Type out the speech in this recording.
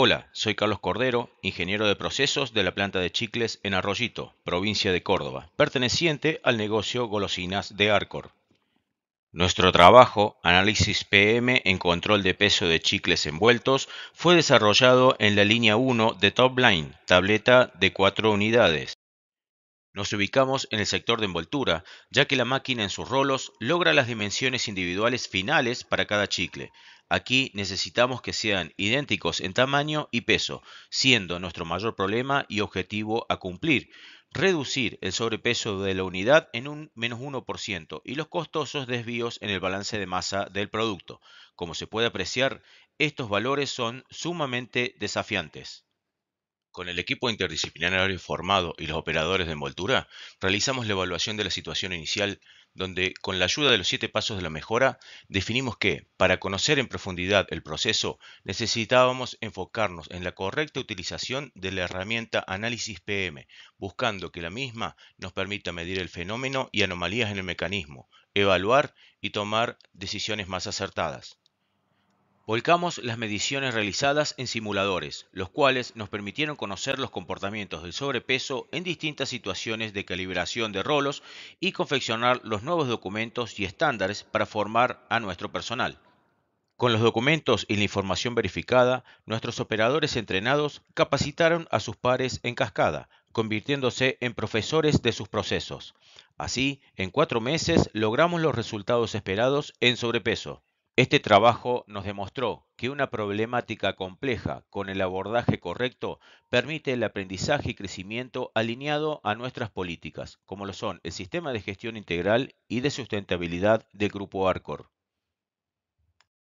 Hola, soy Carlos Cordero, ingeniero de procesos de la planta de chicles en Arroyito, provincia de Córdoba, perteneciente al negocio Golosinas de Arcor. Nuestro trabajo, Análisis PM en control de peso de chicles envueltos, fue desarrollado en la línea 1 de Top Line, tableta de 4 unidades, nos ubicamos en el sector de envoltura, ya que la máquina en sus rolos logra las dimensiones individuales finales para cada chicle. Aquí necesitamos que sean idénticos en tamaño y peso, siendo nuestro mayor problema y objetivo a cumplir. Reducir el sobrepeso de la unidad en un menos 1% y los costosos desvíos en el balance de masa del producto. Como se puede apreciar, estos valores son sumamente desafiantes. Con el equipo interdisciplinario formado y los operadores de envoltura, realizamos la evaluación de la situación inicial, donde, con la ayuda de los siete pasos de la mejora, definimos que, para conocer en profundidad el proceso, necesitábamos enfocarnos en la correcta utilización de la herramienta Análisis PM, buscando que la misma nos permita medir el fenómeno y anomalías en el mecanismo, evaluar y tomar decisiones más acertadas. Volcamos las mediciones realizadas en simuladores, los cuales nos permitieron conocer los comportamientos del sobrepeso en distintas situaciones de calibración de rolos y confeccionar los nuevos documentos y estándares para formar a nuestro personal. Con los documentos y la información verificada, nuestros operadores entrenados capacitaron a sus pares en cascada, convirtiéndose en profesores de sus procesos. Así, en cuatro meses logramos los resultados esperados en sobrepeso. Este trabajo nos demostró que una problemática compleja con el abordaje correcto permite el aprendizaje y crecimiento alineado a nuestras políticas, como lo son el sistema de gestión integral y de sustentabilidad del Grupo Arcor.